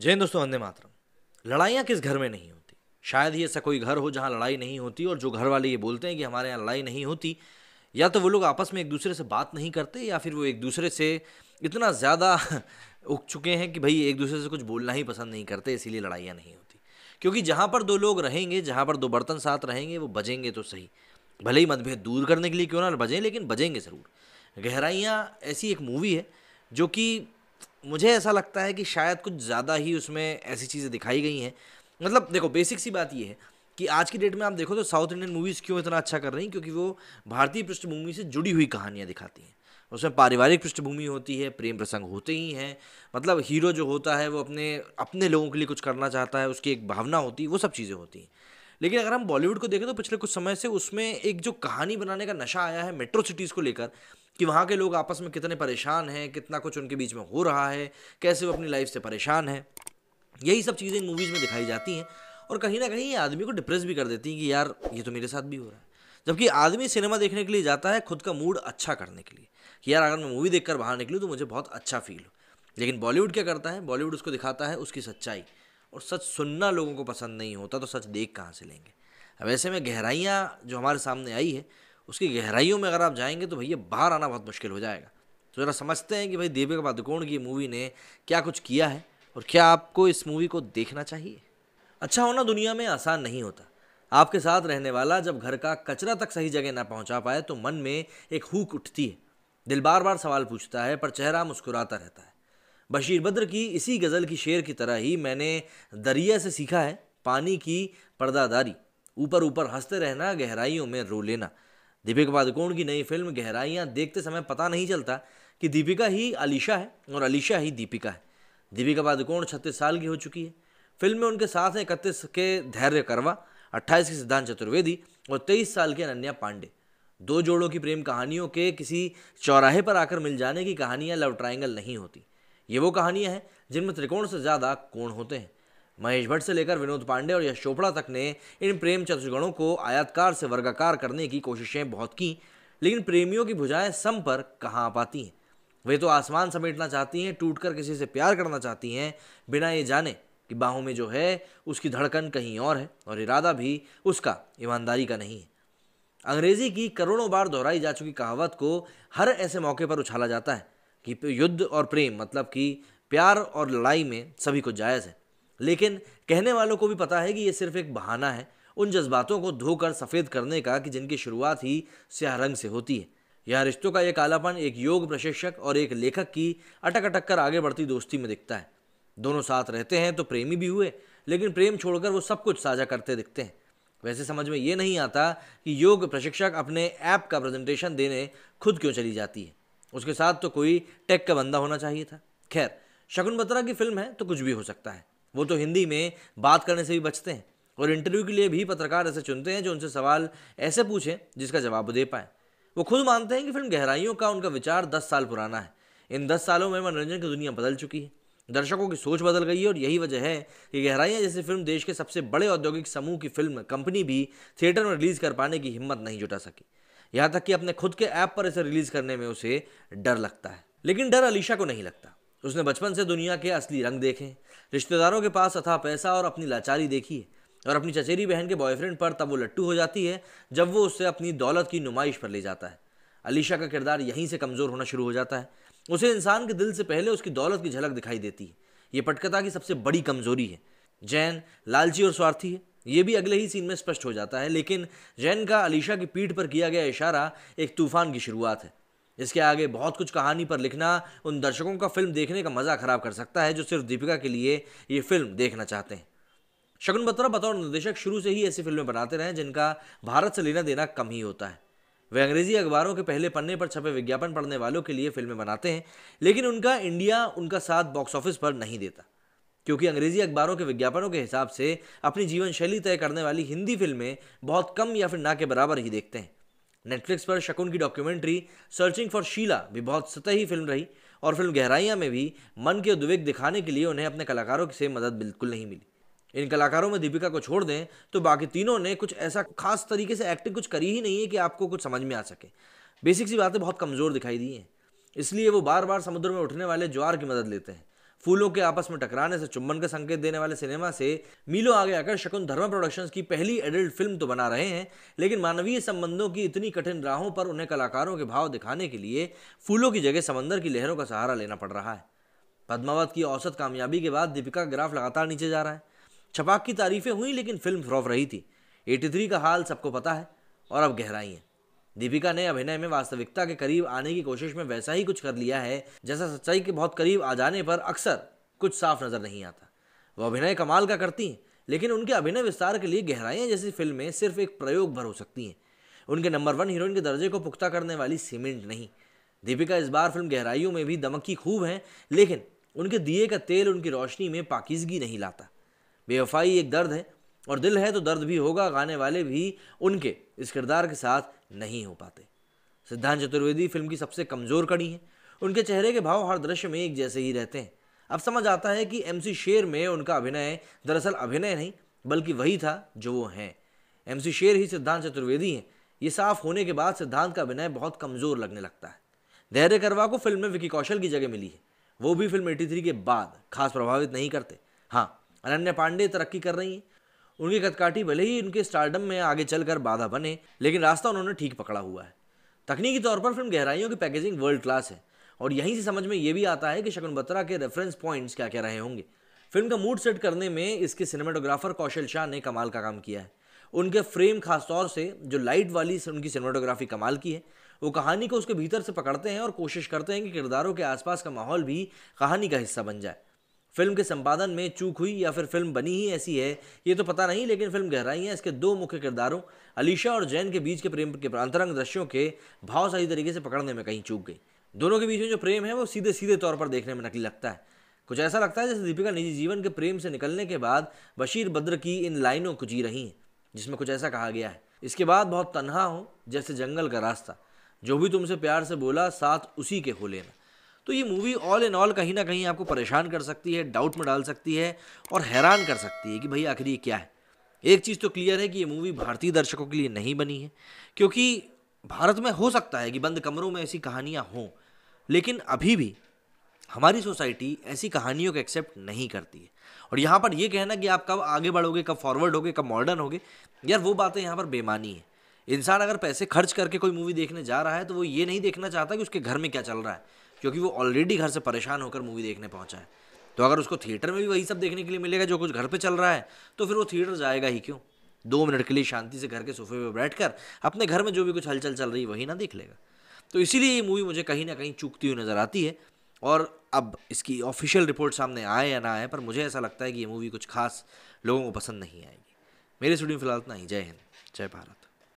जय दोस्तों वंदे मातरम लड़ाइयाँ किस घर में नहीं होती शायद ही ऐसा कोई घर हो जहाँ लड़ाई नहीं होती और जो घर वाले ये बोलते हैं कि हमारे यहाँ लड़ाई नहीं होती या तो वो लोग आपस में एक दूसरे से बात नहीं करते या फिर वो एक दूसरे से इतना ज़्यादा उग चुके हैं कि भाई एक दूसरे से कुछ बोलना ही पसंद नहीं करते इसीलिए लड़ाइयाँ नहीं होती क्योंकि जहाँ पर दो लोग रहेंगे जहाँ पर दो बर्तन साथ रहेंगे वो बजेंगे तो सही भले ही मतभेद दूर करने के लिए क्यों ना बजें लेकिन बजेंगे ज़रूर गहराइयाँ ऐसी एक मूवी है जो कि मुझे ऐसा लगता है कि शायद कुछ ज़्यादा ही उसमें ऐसी चीज़ें दिखाई गई हैं मतलब देखो बेसिक सी बात ये है कि आज की डेट में आप देखो तो साउथ इंडियन मूवीज़ क्यों इतना अच्छा कर रही हैं क्योंकि वो भारतीय पृष्ठभूमि से जुड़ी हुई कहानियाँ दिखाती हैं उसमें पारिवारिक पृष्ठभूमि होती है प्रेम प्रसंग होते ही हैं मतलब हीरो जो होता है वो अपने अपने लोगों के लिए कुछ करना चाहता है उसकी एक भावना होती है वो सब चीज़ें होती हैं लेकिन अगर हम बॉलीवुड को देखें तो पिछले कुछ समय से उसमें एक जो कहानी बनाने का नशा आया है मेट्रो सिटीज़ को लेकर कि वहाँ के लोग आपस में कितने परेशान हैं कितना कुछ उनके बीच में हो रहा है कैसे वो अपनी लाइफ से परेशान है यही सब चीज़ें इन मूवीज़ में दिखाई जाती हैं और कहीं ना कहीं ये आदमी को डिप्रेस भी कर देती हैं कि यार ये तो मेरे साथ भी हो रहा है जबकि आदमी सिनेमा देखने के लिए जाता है खुद का मूड अच्छा करने के लिए कि यार अगर मैं मूवी देखकर बाहर निकलूँ तो मुझे बहुत अच्छा फील हो लेकिन बॉलीवुड क्या करता है बॉलीवुड उसको दिखाता है उसकी सच्चाई और सच सुनना लोगों को पसंद नहीं होता तो सच देख कहाँ से लेंगे अब ऐसे में गहराइयाँ जो हमारे सामने आई है उसकी गहराइयों में अगर आप जाएंगे तो भैया बाहर आना बहुत मुश्किल हो जाएगा तो ज़रा समझते हैं कि भाई देविका पादुकोण की मूवी ने क्या कुछ किया है और क्या आपको इस मूवी को देखना चाहिए अच्छा होना दुनिया में आसान नहीं होता आपके साथ रहने वाला जब घर का कचरा तक सही जगह ना पहुंचा पाए तो मन में एक हुक उठती है दिल बार बार सवाल पूछता है पर चेहरा मुस्कुराता रहता है बशीर बद्र की इसी गज़ल की शेर की तरह ही मैंने दरिया से सीखा है पानी की पर्दादारी ऊपर ऊपर हंसते रहना गहराइयों में रो लेना दीपिका पादुकोण की नई फिल्म गहराइयाँ देखते समय पता नहीं चलता कि दीपिका ही अलीशा है और अलीशा ही दीपिका है दीपिका पादुकोण छत्तीस साल की हो चुकी है फिल्म में उनके साथ हैं इकतीस के धैर्य करवा अट्ठाईस के सिद्धांत चतुर्वेदी और तेईस साल के अनन्या पांडे दो जोड़ों की प्रेम कहानियों के किसी चौराहे पर आकर मिल जाने की कहानियाँ लव ट्रायंगल नहीं होती ये वो कहानियाँ हैं जिनमें त्रिकोण से ज़्यादा कोण होते हैं महेश भट्ट से लेकर विनोद पांडे और यश चोपड़ा तक ने इन प्रेम चतुर्गणों को आयातकार से वर्गाकार करने की कोशिशें बहुत की लेकिन प्रेमियों की भुजाएं सम पर कहाँ आ पाती हैं वे तो आसमान समेटना चाहती हैं टूटकर किसी से प्यार करना चाहती हैं बिना ये जाने कि बाहों में जो है उसकी धड़कन कहीं और है और इरादा भी उसका ईमानदारी का नहीं है अंग्रेजी की करोड़ों बार दोहराई जा चुकी कहावत को हर ऐसे मौके पर उछाला जाता है कि युद्ध और प्रेम मतलब कि प्यार और लड़ाई में सभी को जायज़ है लेकिन कहने वालों को भी पता है कि ये सिर्फ एक बहाना है उन जज्बातों को धोकर सफ़ेद करने का कि जिनकी शुरुआत ही स्याह रंग से होती है यह रिश्तों का एक कालापन एक योग प्रशिक्षक और एक लेखक की अटक अटक कर आगे बढ़ती दोस्ती में दिखता है दोनों साथ रहते हैं तो प्रेमी भी हुए लेकिन प्रेम छोड़कर वो सब कुछ साझा करते दिखते हैं वैसे समझ में ये नहीं आता कि योग प्रशिक्षक अपने ऐप का प्रेजेंटेशन देने खुद क्यों चली जाती है उसके साथ तो कोई टेक का बंदा होना चाहिए था खैर शकुन बत्रा की फिल्म है तो कुछ भी हो सकता है वो तो हिंदी में बात करने से भी बचते हैं और इंटरव्यू के लिए भी पत्रकार ऐसे चुनते हैं जो उनसे सवाल ऐसे पूछें जिसका जवाब दे पाएँ वो खुद मानते हैं कि फिल्म गहराइयों का उनका विचार दस साल पुराना है इन दस सालों में मनोरंजन की दुनिया बदल चुकी है दर्शकों की सोच बदल गई है और यही वजह है कि गहराइयाँ जैसी फिल्म देश के सबसे बड़े औद्योगिक समूह की फिल्म कंपनी भी थिएटर में रिलीज कर पाने की हिम्मत नहीं जुटा सकी यहाँ तक कि अपने खुद के ऐप पर इसे रिलीज करने में उसे डर लगता है लेकिन डर अलीशा को नहीं लगता उसने बचपन से दुनिया के असली रंग देखे रिश्तेदारों के पास अथा पैसा और अपनी लाचारी देखी है और अपनी चचेरी बहन के बॉयफ्रेंड पर तब वो लट्टू हो जाती है जब वो उससे अपनी दौलत की नुमाइश पर ले जाता है अलीशा का किरदार यहीं से कमज़ोर होना शुरू हो जाता है उसे इंसान के दिल से पहले उसकी दौलत की झलक दिखाई देती है ये पटकथा की सबसे बड़ी कमज़ोरी है जैन लालची और स्वार्थी है ये भी अगले ही सीन में स्पष्ट हो जाता है लेकिन जैन का अलीशा की पीठ पर किया गया इशारा एक तूफान की शुरुआत है इसके आगे बहुत कुछ कहानी पर लिखना उन दर्शकों का फिल्म देखने का मज़ा ख़राब कर सकता है जो सिर्फ दीपिका के लिए ये फिल्म देखना चाहते हैं शगुन बत्रा बतौर निर्देशक शुरू से ही ऐसी फिल्में बनाते रहे जिनका भारत से लेना देना कम ही होता है वे अंग्रेजी अखबारों के पहले पन्ने पर छपे विज्ञापन पढ़ने वालों के लिए फिल्में बनाते हैं लेकिन उनका इंडिया उनका साथ बॉक्स ऑफिस पर नहीं देता क्योंकि अंग्रेजी अखबारों के विज्ञापनों के हिसाब से अपनी जीवन शैली तय करने वाली हिंदी फिल्में बहुत कम या फिर ना के बराबर ही देखते हैं नेटफ्लिक्स पर शकुन की डॉक्यूमेंट्री सर्चिंग फॉर शीला भी बहुत सतही फिल्म रही और फिल्म गहराइयाँ में भी मन के उद्वेग दिखाने के लिए उन्हें अपने कलाकारों से मदद बिल्कुल नहीं मिली इन कलाकारों में दीपिका को छोड़ दें तो बाकी तीनों ने कुछ ऐसा खास तरीके से एक्टिंग कुछ करी ही नहीं है कि आपको कुछ समझ में आ सके बेसिक सी बातें बहुत कमज़ोर दिखाई दी हैं इसलिए वो बार बार समुद्र में उठने वाले ज्वार की मदद लेते हैं फूलों के आपस में टकराने से चुंबन का संकेत देने वाले सिनेमा से मीलो आगे आकर शकुन धर्मा प्रोडक्शंस की पहली एडल्ट फिल्म तो बना रहे हैं लेकिन मानवीय संबंधों की इतनी कठिन राहों पर उन्हें कलाकारों के भाव दिखाने के लिए फूलों की जगह समंदर की लहरों का सहारा लेना पड़ रहा है पद्मावत की औसत कामयाबी के बाद दीपिका ग्राफ लगातार नीचे जा रहा है छपाक की तारीफें हुई लेकिन फिल्म फ्रॉफ रही थी 83 का हाल सबको पता है और अब गहराई है दीपिका ने अभिनय में वास्तविकता के करीब आने की कोशिश में वैसा ही कुछ कर लिया है जैसा सच्चाई के बहुत करीब आ जाने पर अक्सर कुछ साफ नजर नहीं आता वह अभिनय कमाल का करती हैं लेकिन उनके अभिनय विस्तार के लिए गहराइयाँ जैसी फिल्में सिर्फ एक प्रयोग भर हो सकती हैं उनके नंबर वन हीरोइन के दर्जे को पुख्ता करने वाली सीमेंट नहीं दीपिका इस बार फिल्म गहराइयों में भी दमकी खूब हैं लेकिन उनके दिए का तेल उनकी रोशनी में पाकिजगी नहीं लाता बेवफाई एक दर्द है और दिल है तो दर्द भी होगा गाने वाले भी उनके इस किरदार के साथ नहीं हो पाते सिद्धांत चतुर्वेदी फिल्म की सबसे कमज़ोर कड़ी है उनके चेहरे के भाव हर दृश्य में एक जैसे ही रहते हैं अब समझ आता है कि एम शेर में उनका अभिनय दरअसल अभिनय नहीं बल्कि वही था जो वो हैं एम शेर ही सिद्धांत चतुर्वेदी हैं ये साफ होने के बाद सिद्धांत का अभिनय बहुत कमज़ोर लगने लगता है धैर्य करवा को फिल्म में विकी कौशल की जगह मिली है वो भी फिल्म 83 के बाद खास प्रभावित नहीं करते हाँ अनन्या पांडे तरक्की कर रही हैं उनकी कदकाठी भले ही उनके स्टारडम में आगे चलकर बाधा बने लेकिन रास्ता उन्होंने ठीक पकड़ा हुआ है तकनीकी तौर पर फिल्म गहराइयों की पैकेजिंग वर्ल्ड क्लास है और यहीं से समझ में ये भी आता है कि शकुन बत्रा के रेफरेंस पॉइंट्स क्या क्या रहे होंगे फिल्म का मूड सेट करने में इसके सिनेमाटोग्राफर कौशल शाह ने कमाल का काम किया है उनके फ्रेम खासतौर से जो लाइट वाली उनकी सिनेमाटोग्राफी कमाल की है वो कहानी को उसके भीतर से पकड़ते हैं और कोशिश करते हैं कि किरदारों के आसपास का माहौल भी कहानी का हिस्सा बन जाए फिल्म के संपादन में चूक हुई या फिर फिल्म बनी ही ऐसी है ये तो पता नहीं लेकिन फिल्म गहराई है इसके दो मुख्य किरदारों अलीशा और जैन के बीच के प्रेम के अंतरंग दृश्यों के भाव सही तरीके से पकड़ने में कहीं चूक गई दोनों के बीच में जो प्रेम है वो सीधे सीधे तौर पर देखने में नकली लगता है कुछ ऐसा लगता है जैसे दीपिका निजी जीवन के प्रेम से निकलने के बाद बशीर बद्र की इन लाइनों को जी रही हैं जिसमें कुछ ऐसा कहा गया है इसके बाद बहुत तनहा हो जैसे जंगल का रास्ता जो भी तुमसे प्यार से बोला साथ उसी के हो लेना तो ये मूवी ऑल इन ऑल कहीं ना कहीं आपको परेशान कर सकती है डाउट में डाल सकती है और हैरान कर सकती है कि भाई आखिर ये क्या है एक चीज़ तो क्लियर है कि ये मूवी भारतीय दर्शकों के लिए नहीं बनी है क्योंकि भारत में हो सकता है कि बंद कमरों में ऐसी कहानियाँ हों लेकिन अभी भी हमारी सोसाइटी ऐसी कहानियों को एक्सेप्ट नहीं करती है और यहाँ पर यह कहना कि आप कब आगे बढ़ोगे कब फॉरवर्ड होगे कब मॉडर्न होगे यार वो बातें यहाँ पर बेमानी है इंसान अगर पैसे खर्च करके कोई मूवी देखने जा रहा है तो वो ये नहीं देखना चाहता कि उसके घर में क्या चल रहा है क्योंकि वो ऑलरेडी घर से परेशान होकर मूवी देखने पहुंचा है तो अगर उसको थिएटर में भी वही सब देखने के लिए मिलेगा जो कुछ घर पे चल रहा है तो फिर वो थिएटर जाएगा ही क्यों दो मिनट के लिए शांति से घर के सोफे पर बैठकर अपने घर में जो भी कुछ हलचल चल रही है वही ना देख लेगा तो इसीलिए ये मूवी मुझे कहीं ना कहीं चूकती हुई नज़र आती है और अब इसकी ऑफिशियल रिपोर्ट सामने आए या ना आए पर मुझे ऐसा लगता है कि ये मूवी कुछ खास लोगों को पसंद नहीं आएगी मेरे स्टूडियो फिलहाल इतना ही जय हिंद जय भारत